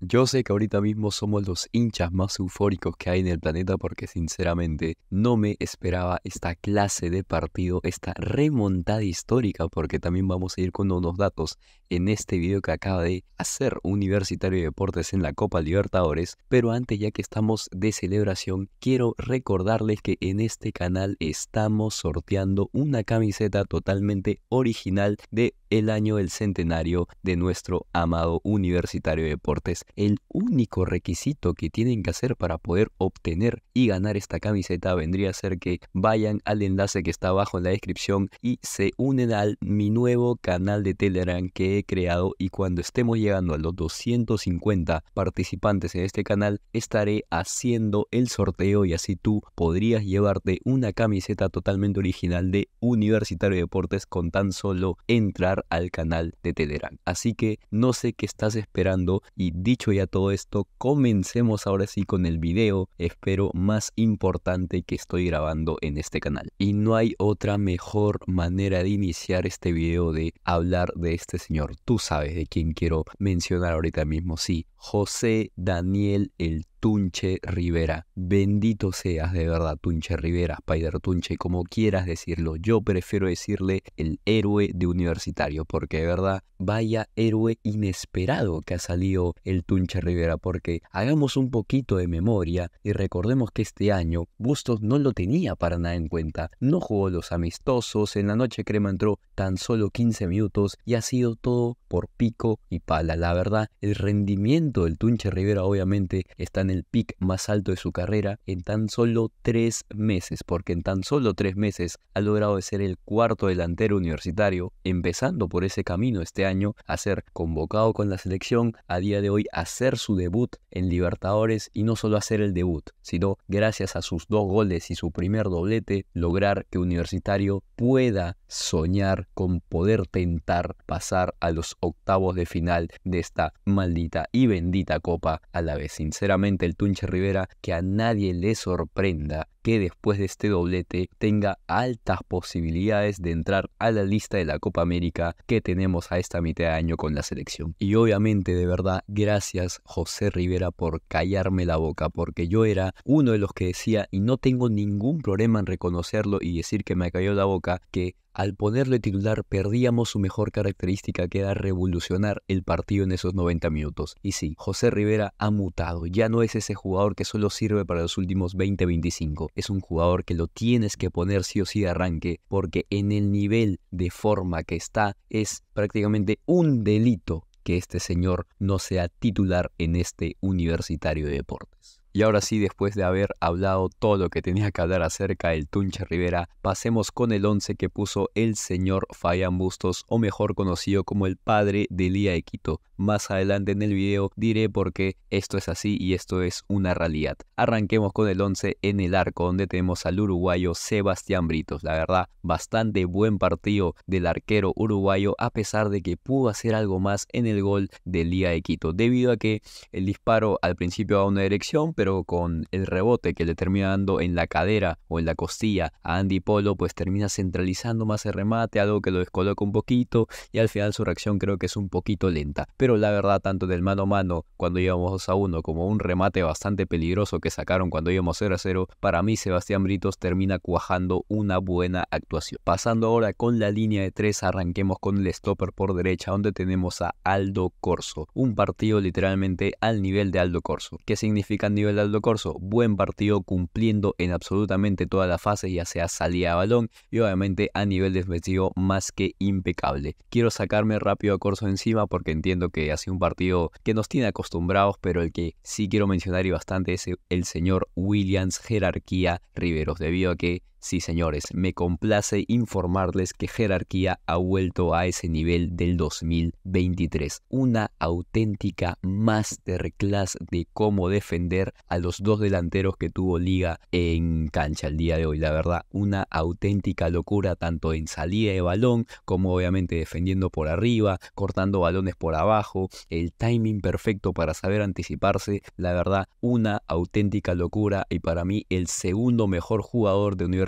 Yo sé que ahorita mismo somos los hinchas más eufóricos que hay en el planeta porque sinceramente no me esperaba esta clase de partido, esta remontada histórica porque también vamos a ir con unos datos en este video que acaba de hacer Universitario de Deportes en la Copa Libertadores, pero antes ya que estamos de celebración quiero recordarles que en este canal estamos sorteando una camiseta totalmente original de el año del centenario de nuestro amado Universitario de Deportes el único requisito que tienen que hacer para poder obtener y ganar esta camiseta vendría a ser que vayan al enlace que está abajo en la descripción y se unen al mi nuevo canal de Telegram que he creado y cuando estemos llegando a los 250 participantes en este canal estaré haciendo el sorteo y así tú podrías llevarte una camiseta totalmente original de Universitario de Deportes con tan solo entrar al canal de Telegram. Así que no sé qué estás esperando y dicho dicho ya todo esto, comencemos ahora sí con el video, espero más importante que estoy grabando en este canal. Y no hay otra mejor manera de iniciar este video de hablar de este señor. Tú sabes de quién quiero mencionar ahorita mismo, sí, José Daniel el Tunche Rivera. Bendito seas de verdad, Tunche Rivera, Spider Tunche, como quieras decirlo. Yo prefiero decirle el héroe de universitario, porque de verdad, vaya héroe inesperado que ha salido el Tunche Rivera, porque hagamos un poquito de memoria y recordemos que este año Bustos no lo tenía para nada en cuenta. No jugó los amistosos, en la noche crema entró tan solo 15 minutos y ha sido todo por pico y pala. La verdad, el rendimiento del Tunche Rivera obviamente está en el pic más alto de su carrera en tan solo tres meses, porque en tan solo tres meses ha logrado ser el cuarto delantero universitario, empezando por ese camino este año a ser convocado con la selección, a día de hoy hacer su debut en Libertadores y no solo hacer el debut, sino gracias a sus dos goles y su primer doblete, lograr que Universitario pueda soñar con poder tentar pasar a los octavos de final de esta maldita y bendita copa a la vez. Sinceramente, el Tunche Rivera, que a nadie le sorprenda que después de este doblete tenga altas posibilidades de entrar a la lista de la Copa América que tenemos a esta mitad de año con la selección. Y obviamente, de verdad, gracias José Rivera por callarme la boca, porque yo era uno de los que decía, y no tengo ningún problema en reconocerlo y decir que me cayó la boca, que al ponerle titular perdíamos su mejor característica que era revolucionar el partido en esos 90 minutos. Y sí, José Rivera ha mutado, ya no es ese jugador que solo sirve para los últimos 20-25, es un jugador que lo tienes que poner sí o sí de arranque porque en el nivel de forma que está es prácticamente un delito que este señor no sea titular en este universitario de deportes. Y ahora sí, después de haber hablado todo lo que tenía que hablar acerca del Tunche Rivera, pasemos con el 11 que puso el señor Fayán Bustos, o mejor conocido como el padre de Lía de Quito. Más adelante en el video diré por qué esto es así y esto es una realidad. Arranquemos con el 11 en el arco, donde tenemos al uruguayo Sebastián Britos. La verdad, bastante buen partido del arquero uruguayo, a pesar de que pudo hacer algo más en el gol de Lía de Quito, debido a que el disparo al principio va a una dirección, pero con el rebote que le termina dando en la cadera o en la costilla a Andy Polo, pues termina centralizando más el remate, algo que lo descoloca un poquito y al final su reacción creo que es un poquito lenta. Pero la verdad, tanto del mano a mano cuando íbamos 2 a 1 como un remate bastante peligroso que sacaron cuando íbamos 0 a 0, para mí Sebastián Britos termina cuajando una buena actuación. Pasando ahora con la línea de 3, arranquemos con el stopper por derecha donde tenemos a Aldo Corso. Un partido literalmente al nivel de Aldo Corso. ¿Qué significa nivel el Corso, buen partido cumpliendo en absolutamente todas las fases, ya sea salida a balón y obviamente a nivel defensivo más que impecable. Quiero sacarme rápido a Corso encima porque entiendo que ha sido un partido que nos tiene acostumbrados, pero el que sí quiero mencionar y bastante es el señor Williams Jerarquía Riveros, debido a que Sí, señores, me complace informarles que Jerarquía ha vuelto a ese nivel del 2023. Una auténtica masterclass de cómo defender a los dos delanteros que tuvo Liga en cancha el día de hoy. La verdad, una auténtica locura tanto en salida de balón como obviamente defendiendo por arriba, cortando balones por abajo, el timing perfecto para saber anticiparse. La verdad, una auténtica locura y para mí el segundo mejor jugador de Universidad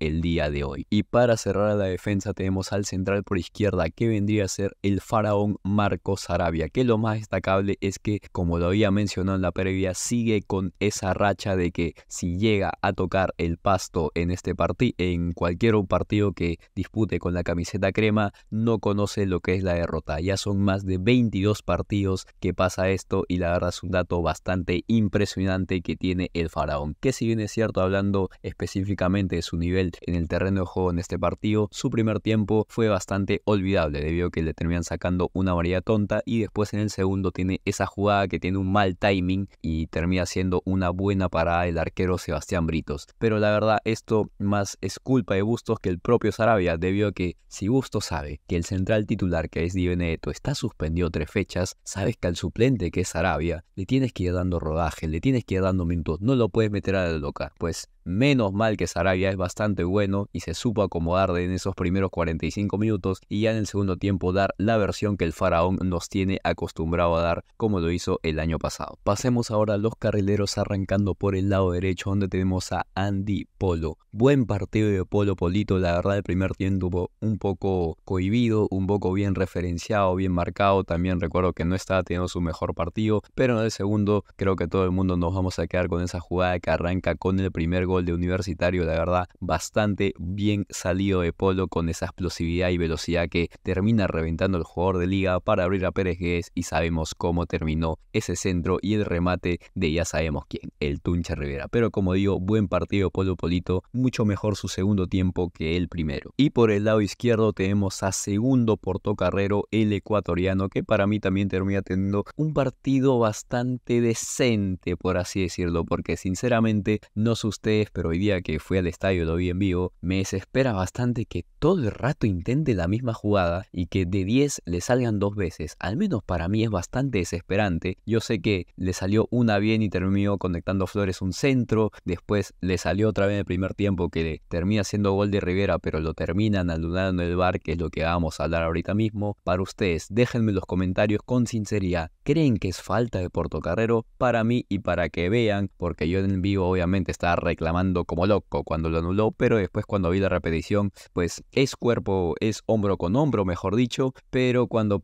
el día de hoy. Y para cerrar la defensa tenemos al central por izquierda que vendría a ser el faraón Marcos Arabia, que lo más destacable es que, como lo había mencionado en la previa, sigue con esa racha de que si llega a tocar el pasto en este partido, en cualquier partido que dispute con la camiseta crema, no conoce lo que es la derrota. Ya son más de 22 partidos que pasa esto y la verdad es un dato bastante impresionante que tiene el faraón. Que si bien es cierto hablando específicamente de su nivel en el terreno de juego en este partido. Su primer tiempo fue bastante olvidable debido a que le terminan sacando una variedad tonta y después en el segundo tiene esa jugada que tiene un mal timing y termina siendo una buena parada el arquero Sebastián Britos. Pero la verdad esto más es culpa de Bustos que el propio Sarabia debido a que si Bustos sabe que el central titular que es Di está suspendido tres fechas, sabes que al suplente que es Sarabia le tienes que ir dando rodaje, le tienes que ir dando minutos, no lo puedes meter a la loca. Pues menos mal que Sarabia es bastante bueno y se supo acomodar en esos primeros 45 minutos y ya en el segundo tiempo dar la versión que el faraón nos tiene acostumbrado a dar como lo hizo el año pasado. Pasemos ahora a los carrileros arrancando por el lado derecho donde tenemos a Andy Polo. Buen partido de Polo Polito, la verdad el primer tiempo un poco cohibido, un poco bien referenciado, bien marcado, también recuerdo que no estaba teniendo su mejor partido, pero en el segundo creo que todo el mundo nos vamos a quedar con esa jugada que arranca con el primer gol de universitario, la verdad bastante bien salido de polo con esa explosividad y velocidad que termina reventando el jugador de liga para abrir a Pérez Guedes y sabemos cómo terminó ese centro y el remate de ya sabemos quién, el Tuncha Rivera. Pero como digo, buen partido Polo Polito, mucho mejor su segundo tiempo que el primero. Y por el lado izquierdo tenemos a segundo portocarrero, el ecuatoriano, que para mí también termina teniendo un partido bastante decente, por así decirlo, porque sinceramente, no sé ustedes, pero hoy día que fue al estadio estadio, lo vi en vivo, me desespera bastante que todo el rato intente la misma jugada y que de 10 le salgan dos veces, al menos para mí es bastante desesperante. Yo sé que le salió una bien y terminó conectando Flores un centro, después le salió otra vez en el primer tiempo que le termina siendo gol de Rivera, pero lo terminan anulando el bar, que es lo que vamos a hablar ahorita mismo. Para ustedes, déjenme los comentarios con sinceridad, ¿creen que es falta de Portocarrero? Para mí y para que vean, porque yo en vivo obviamente estaba reclamando como loco cuando lo anuló, pero después cuando vi la repetición, pues es cuerpo, es hombro con hombro, mejor dicho, pero cuando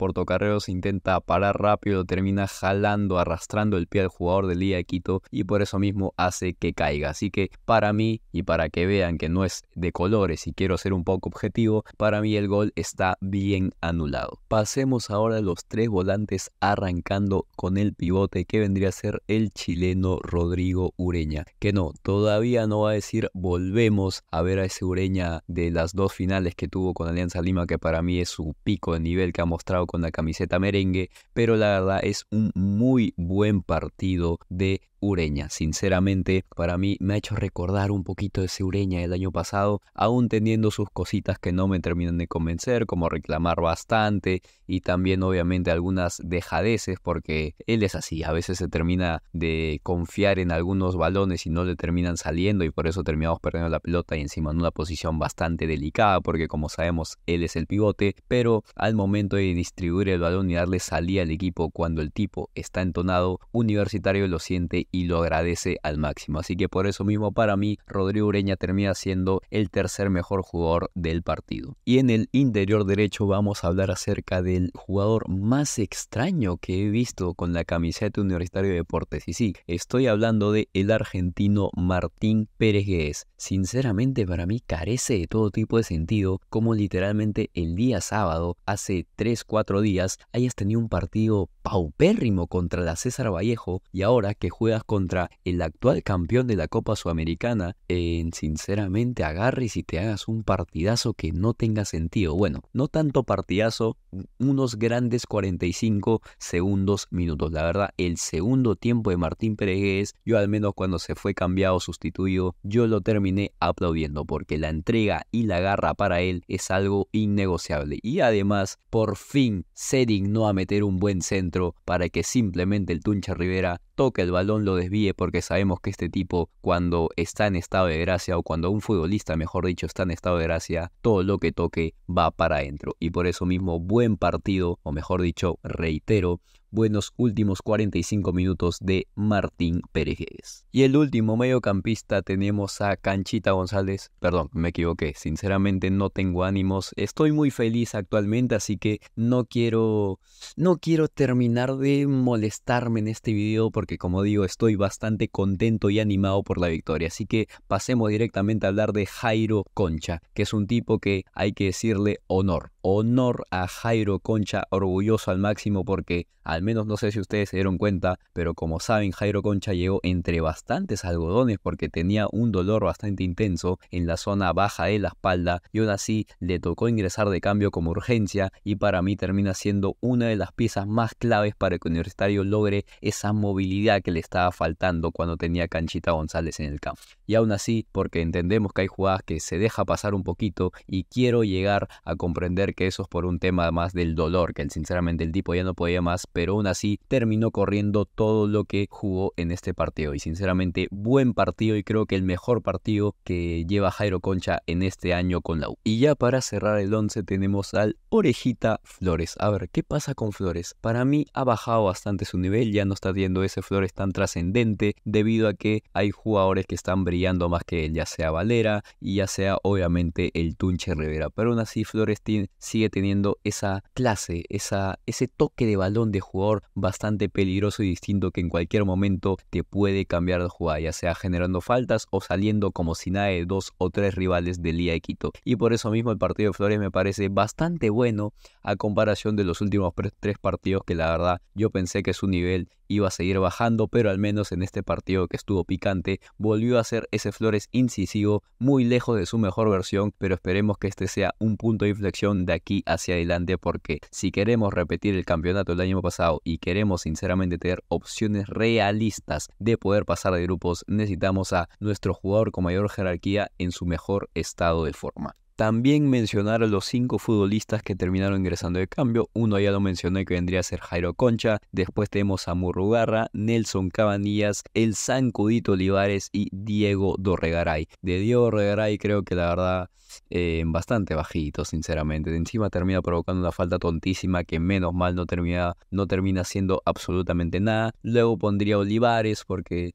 se intenta parar rápido, termina jalando, arrastrando el pie al jugador del día de Quito y por eso mismo hace que caiga. Así que para mí, y para que vean que no es de colores y quiero ser un poco objetivo, para mí el gol está bien anulado. Pasemos ahora a los tres volantes arrancando con el pivote que vendría a ser el chileno Rodrigo Ureña. Que no, todavía no va a decir volvemos a ver a ese Ureña de las dos finales que tuvo con Alianza Lima, que para mí es su pico de nivel que ha mostrado con la camiseta merengue, pero la verdad es un muy buen partido de Ureña. Sinceramente, para mí me ha hecho recordar un poquito de ese Ureña del año pasado, aún teniendo sus cositas que no me terminan de convencer, como reclamar bastante y también obviamente algunas dejadeces, porque él es así, a veces se termina de confiar en algunos balones y no le terminan saliendo y por eso terminamos perdiendo la pelota y encima en una posición bastante delicada porque como sabemos él es el pivote, pero al momento de distribuir el balón y darle salida al equipo cuando el tipo está entonado, Universitario lo siente y lo agradece al máximo. Así que por eso mismo para mí Rodrigo Ureña termina siendo el tercer mejor jugador del partido. Y en el interior derecho vamos a hablar acerca del jugador más extraño que he visto con la camiseta Universitario de Deportes. Y sí, estoy hablando de el argentino Martín Pérez Sinceramente para mí carece de todo tipo de sentido como literalmente el día sábado, hace 3-4 días, hayas tenido un partido paupérrimo contra la César Vallejo y ahora que juegas contra el actual campeón de la Copa Sudamericana, eh, sinceramente agarres y te hagas un partidazo que no tenga sentido. Bueno, no tanto partidazo, unos grandes 45 segundos minutos. La verdad, el segundo tiempo de Martín Pérez, yo al menos cuando se fue cambiado, sustituido, yo lo terminé aplaudiendo porque la entrega y la garra para él es algo innegociable. Y además, por fin se dignó a meter un buen centro para que simplemente el Tuncha Rivera toque el balón, lo desvíe, porque sabemos que este tipo, cuando está en estado de gracia, o cuando un futbolista, mejor dicho, está en estado de gracia, todo lo que toque va para adentro. Y por eso mismo, buen partido, o mejor dicho, reitero, buenos últimos 45 minutos de Martín Pérez Y el último mediocampista tenemos a Canchita González. Perdón, me equivoqué. Sinceramente no tengo ánimos. Estoy muy feliz actualmente, así que no quiero no quiero terminar de molestarme en este video porque como digo, estoy bastante contento y animado por la victoria. Así que pasemos directamente a hablar de Jairo Concha, que es un tipo que hay que decirle honor honor a Jairo Concha, orgulloso al máximo porque al menos no sé si ustedes se dieron cuenta, pero como saben Jairo Concha llegó entre bastantes algodones porque tenía un dolor bastante intenso en la zona baja de la espalda y aún así le tocó ingresar de cambio como urgencia y para mí termina siendo una de las piezas más claves para que Universitario logre esa movilidad que le estaba faltando cuando tenía Canchita González en el campo. Y aún así, porque entendemos que hay jugadas que se deja pasar un poquito y quiero llegar a comprender que eso es por un tema más del dolor, que sinceramente el tipo ya no podía más, pero aún así terminó corriendo todo lo que jugó en este partido. Y sinceramente, buen partido y creo que el mejor partido que lleva Jairo Concha en este año con la U. Y ya para cerrar el 11 tenemos al Orejita Flores. A ver, ¿qué pasa con Flores? Para mí ha bajado bastante su nivel, ya no está viendo ese Flores tan trascendente debido a que hay jugadores que están brillando más que él, ya sea Valera y ya sea obviamente el Tunche Rivera. Pero aún así Flores tiene, sigue teniendo esa clase, esa, ese toque de balón de jugador bastante peligroso y distinto que en cualquier momento te puede cambiar de jugada, ya sea generando faltas o saliendo como si de dos o tres rivales del día de Quito. Y por eso mismo el partido de Flores me parece bastante bueno a comparación de los últimos tres partidos que la verdad yo pensé que es un nivel iba a seguir bajando, pero al menos en este partido que estuvo picante, volvió a ser ese Flores incisivo, muy lejos de su mejor versión, pero esperemos que este sea un punto de inflexión de aquí hacia adelante, porque si queremos repetir el campeonato del año pasado y queremos sinceramente tener opciones realistas de poder pasar de grupos, necesitamos a nuestro jugador con mayor jerarquía en su mejor estado de forma. También mencionar a los cinco futbolistas que terminaron ingresando de cambio. Uno ya lo mencioné que vendría a ser Jairo Concha. Después tenemos a Murrugarra, Nelson Cabanillas, el Sancudito Olivares y Diego Dorregaray. De Diego Dorregaray creo que la verdad en eh, bastante bajito, sinceramente. encima termina provocando una falta tontísima que menos mal no termina, no termina siendo absolutamente nada. Luego pondría Olivares porque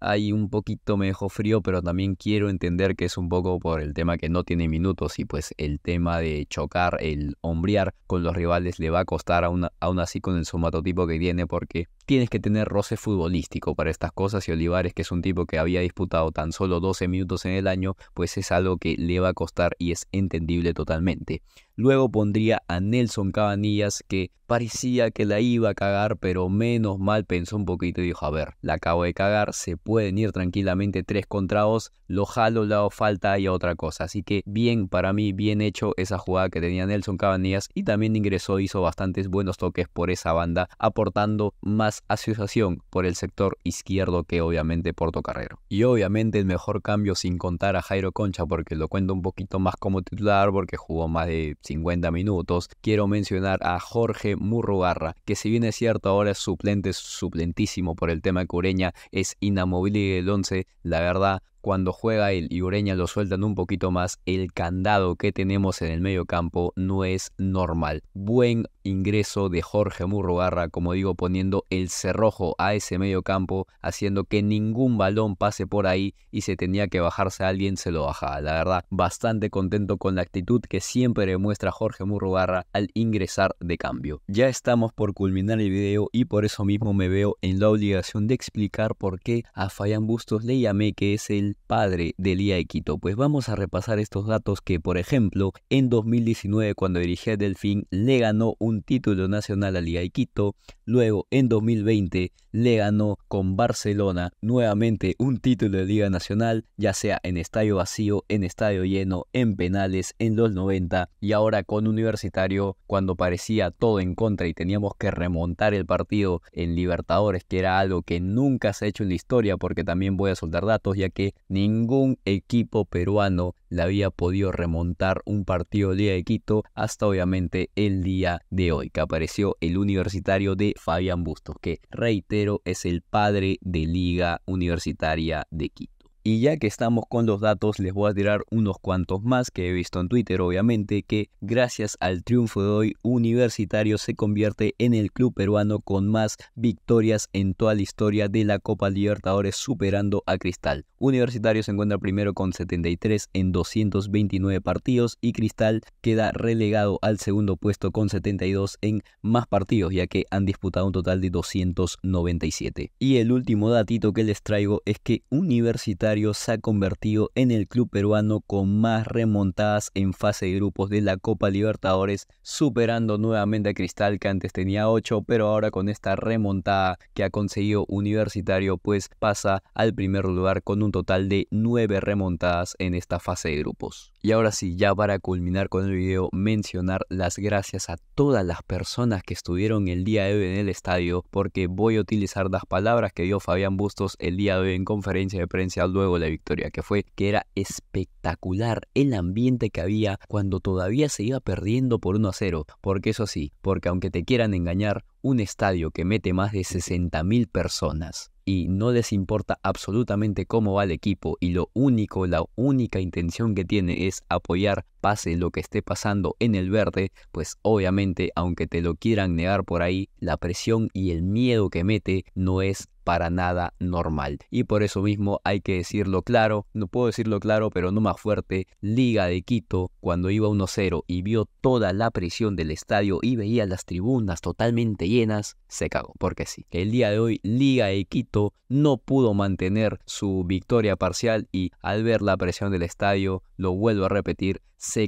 ahí un poquito me dejó frío, pero también quiero entender que es un poco por el tema que no tiene minutos y pues el tema de chocar, el hombrear con los rivales le va a costar aún, aún así con el somatotipo que tiene porque tienes que tener roce futbolístico para estas cosas y Olivares, que es un tipo que había disputado tan solo 12 minutos en el año, pues es algo que le va a costar y es entendible totalmente. Luego pondría a Nelson Cabanillas, que parecía que la iba a cagar, pero menos mal pensó un poquito y dijo, a ver, la acabo de cagar, se pueden ir tranquilamente tres contra dos, lo jalo, le hago falta y a otra cosa. Así que bien para mí, bien hecho esa jugada que tenía Nelson Cabanillas y también ingresó, hizo bastantes buenos toques por esa banda, aportando más asociación por el sector izquierdo que obviamente Carrero. Y obviamente el mejor cambio sin contar a Jairo Concha, porque lo cuento un poquito más como titular, porque jugó más de 50 minutos, quiero mencionar a Jorge Murrugarra, que si bien es cierto ahora es suplente, suplentísimo por el tema Cureña, es inamovible el 11, la verdad cuando juega él y Ureña lo sueltan un poquito más, el candado que tenemos en el medio campo no es normal. Buen ingreso de Jorge Murrugarra, como digo, poniendo el cerrojo a ese medio campo, haciendo que ningún balón pase por ahí y se tenía que bajarse a alguien, se lo bajaba. La verdad, bastante contento con la actitud que siempre demuestra Jorge Murrugarra al ingresar de cambio. Ya estamos por culminar el video y por eso mismo me veo en la obligación de explicar por qué a Fayán Bustos le llamé que es el padre de Quito. Pues vamos a repasar estos datos que, por ejemplo, en 2019 cuando dirigía Delfín le ganó un título nacional a de Quito, luego en 2020 le ganó con Barcelona nuevamente un título de Liga Nacional, ya sea en estadio vacío, en estadio lleno, en penales, en los 90 y ahora con Universitario cuando parecía todo en contra y teníamos que remontar el partido en Libertadores, que era algo que nunca se ha hecho en la historia porque también voy a soltar datos ya que Ningún equipo peruano le había podido remontar un partido día de Quito hasta obviamente el día de hoy, que apareció el universitario de Fabián Bustos, que reitero es el padre de Liga Universitaria de Quito. Y ya que estamos con los datos, les voy a tirar unos cuantos más que he visto en Twitter, obviamente, que gracias al triunfo de hoy, Universitario se convierte en el club peruano con más victorias en toda la historia de la Copa Libertadores, superando a Cristal. Universitario se encuentra primero con 73 en 229 partidos y Cristal queda relegado al segundo puesto con 72 en más partidos, ya que han disputado un total de 297. Y el último datito que les traigo es que Universitario se ha convertido en el club peruano con más remontadas en fase de grupos de la Copa Libertadores, superando nuevamente a Cristal que antes tenía 8, pero ahora con esta remontada que ha conseguido Universitario pues pasa al primer lugar con un total de 9 remontadas en esta fase de grupos. Y ahora sí, ya para culminar con el video, mencionar las gracias a todas las personas que estuvieron el día de hoy en el estadio, porque voy a utilizar las palabras que dio Fabián Bustos el día de hoy en conferencia de prensa luego la victoria, que fue que era espectacular el ambiente que había cuando todavía se iba perdiendo por 1 a 0. Porque eso sí, porque aunque te quieran engañar, un estadio que mete más de 60.000 personas y no les importa absolutamente cómo va el equipo y lo único, la única intención que tiene es apoyar pase lo que esté pasando en el verde, pues obviamente aunque te lo quieran negar por ahí, la presión y el miedo que mete no es para nada normal. Y por eso mismo hay que decirlo claro, no puedo decirlo claro, pero no más fuerte, Liga de Quito, cuando iba 1-0 y vio toda la presión del estadio y veía las tribunas totalmente llenas, se cagó, porque sí. El día de hoy Liga de Quito no pudo mantener su victoria parcial y al ver la presión del estadio, lo vuelvo a repetir,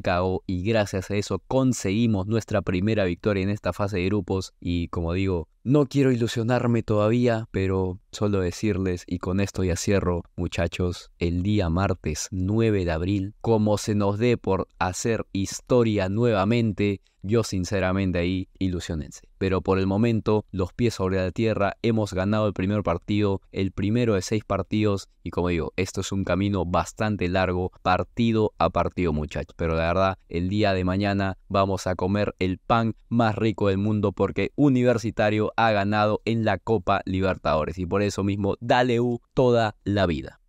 cagó y gracias a eso conseguimos nuestra primera victoria en esta fase de grupos y como digo, no quiero ilusionarme todavía, pero solo decirles, y con esto ya cierro, muchachos, el día martes 9 de abril, como se nos dé por hacer historia nuevamente, yo sinceramente ahí ilusionense. Pero por el momento, los pies sobre la tierra, hemos ganado el primer partido, el primero de seis partidos, y como digo, esto es un camino bastante largo, partido a partido, muchachos. Pero la verdad, el día de mañana vamos a comer el pan más rico del mundo porque universitario ha ganado en la Copa Libertadores. Y por eso mismo, dale U toda la vida.